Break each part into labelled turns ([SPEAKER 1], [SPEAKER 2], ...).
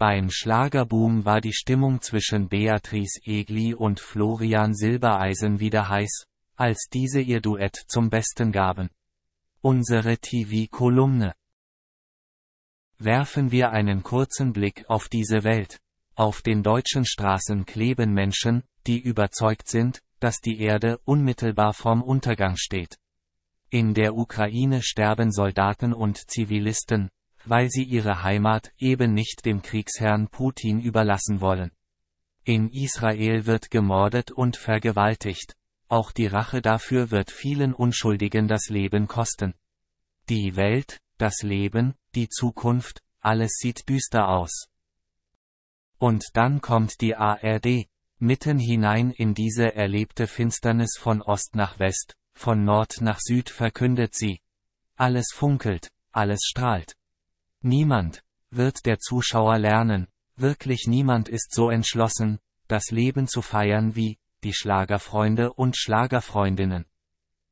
[SPEAKER 1] Beim Schlagerboom war die Stimmung zwischen Beatrice Egli und Florian Silbereisen wieder heiß, als diese ihr Duett zum Besten gaben. Unsere TV-Kolumne. Werfen wir einen kurzen Blick auf diese Welt. Auf den deutschen Straßen kleben Menschen, die überzeugt sind, dass die Erde unmittelbar vorm Untergang steht. In der Ukraine sterben Soldaten und Zivilisten, weil sie ihre Heimat eben nicht dem Kriegsherrn Putin überlassen wollen. In Israel wird gemordet und vergewaltigt. Auch die Rache dafür wird vielen Unschuldigen das Leben kosten. Die Welt, das Leben, die Zukunft, alles sieht düster aus. Und dann kommt die ARD, mitten hinein in diese erlebte Finsternis von Ost nach West, von Nord nach Süd verkündet sie. Alles funkelt, alles strahlt. Niemand, wird der Zuschauer lernen, wirklich niemand ist so entschlossen, das Leben zu feiern wie, die Schlagerfreunde und Schlagerfreundinnen.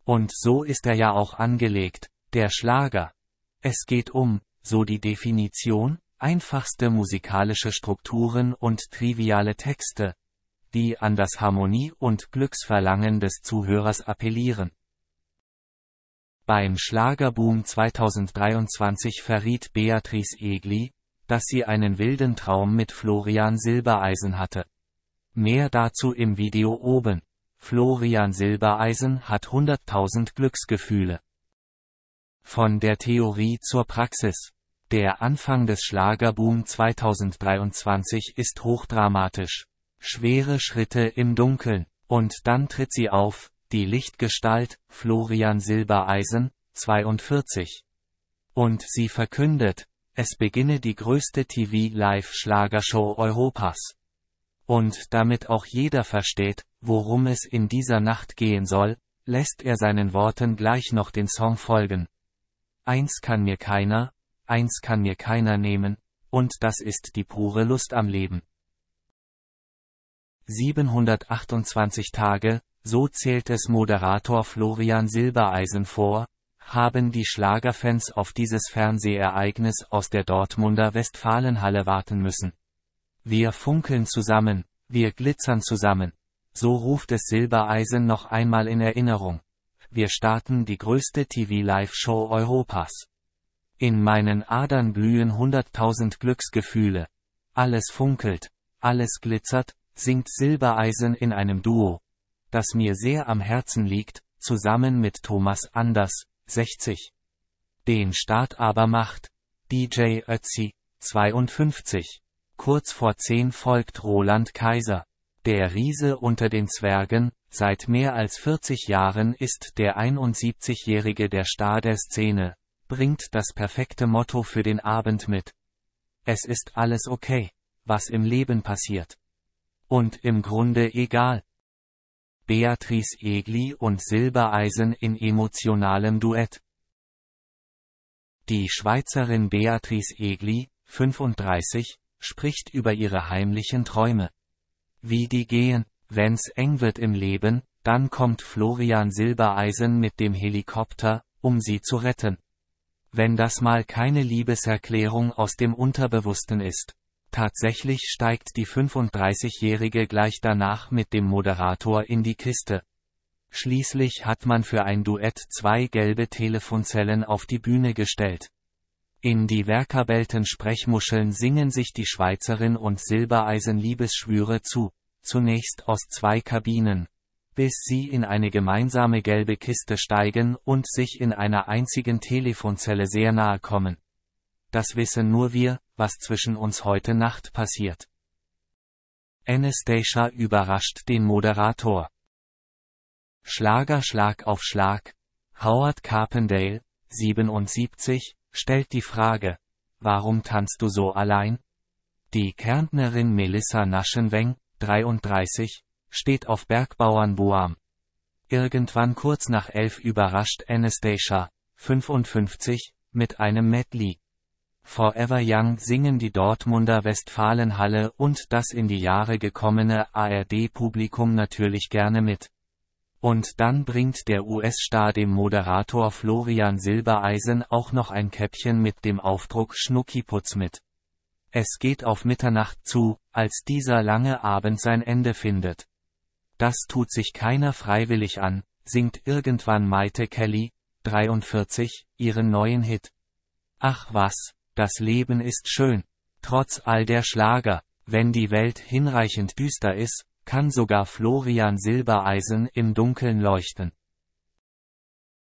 [SPEAKER 1] Und so ist er ja auch angelegt, der Schlager. Es geht um, so die Definition, einfachste musikalische Strukturen und triviale Texte, die an das Harmonie- und Glücksverlangen des Zuhörers appellieren. Beim Schlagerboom 2023 verriet Beatrice Egli, dass sie einen wilden Traum mit Florian Silbereisen hatte. Mehr dazu im Video oben. Florian Silbereisen hat 100.000 Glücksgefühle. Von der Theorie zur Praxis. Der Anfang des Schlagerboom 2023 ist hochdramatisch. Schwere Schritte im Dunkeln. Und dann tritt sie auf, die Lichtgestalt, Florian Silbereisen, 42. Und sie verkündet, es beginne die größte TV-Live-Schlagershow Europas. Und damit auch jeder versteht, worum es in dieser Nacht gehen soll, lässt er seinen Worten gleich noch den Song folgen. Eins kann mir keiner, eins kann mir keiner nehmen, und das ist die pure Lust am Leben. 728 Tage, so zählt es Moderator Florian Silbereisen vor, haben die Schlagerfans auf dieses Fernsehereignis aus der Dortmunder Westfalenhalle warten müssen. Wir funkeln zusammen, wir glitzern zusammen. So ruft es Silbereisen noch einmal in Erinnerung. Wir starten die größte TV-Live-Show Europas. In meinen Adern blühen hunderttausend Glücksgefühle. Alles funkelt, alles glitzert, singt Silbereisen in einem Duo das mir sehr am Herzen liegt, zusammen mit Thomas Anders, 60. Den Start aber macht DJ Ötzi, 52. Kurz vor 10 folgt Roland Kaiser. Der Riese unter den Zwergen, seit mehr als 40 Jahren ist der 71-Jährige der Star der Szene, bringt das perfekte Motto für den Abend mit. Es ist alles okay, was im Leben passiert. Und im Grunde egal, Beatrice Egli und Silbereisen in emotionalem Duett. Die Schweizerin Beatrice Egli, 35, spricht über ihre heimlichen Träume. Wie die gehen, wenn's eng wird im Leben, dann kommt Florian Silbereisen mit dem Helikopter, um sie zu retten. Wenn das mal keine Liebeserklärung aus dem Unterbewussten ist. Tatsächlich steigt die 35-Jährige gleich danach mit dem Moderator in die Kiste. Schließlich hat man für ein Duett zwei gelbe Telefonzellen auf die Bühne gestellt. In die Werkerbelten Sprechmuscheln singen sich die Schweizerin und Silbereisen Liebesschwüre zu, zunächst aus zwei Kabinen, bis sie in eine gemeinsame gelbe Kiste steigen und sich in einer einzigen Telefonzelle sehr nahe kommen das wissen nur wir, was zwischen uns heute Nacht passiert. Anastasia überrascht den Moderator. Schlager Schlag auf Schlag. Howard Carpendale, 77, stellt die Frage, warum tanzt du so allein? Die Kärntnerin Melissa Naschenweng, 33, steht auf Bergbauern Buam. Irgendwann kurz nach elf überrascht Anastasia, 55, mit einem Medley. Forever Young singen die Dortmunder Westfalenhalle und das in die Jahre gekommene ARD-Publikum natürlich gerne mit. Und dann bringt der US-Star dem Moderator Florian Silbereisen auch noch ein Käppchen mit dem Aufdruck Schnuckiputz mit. Es geht auf Mitternacht zu, als dieser lange Abend sein Ende findet. Das tut sich keiner freiwillig an, singt irgendwann Maite Kelly, 43, ihren neuen Hit. Ach was, das Leben ist schön. Trotz all der Schlager, wenn die Welt hinreichend düster ist, kann sogar Florian Silbereisen im Dunkeln leuchten.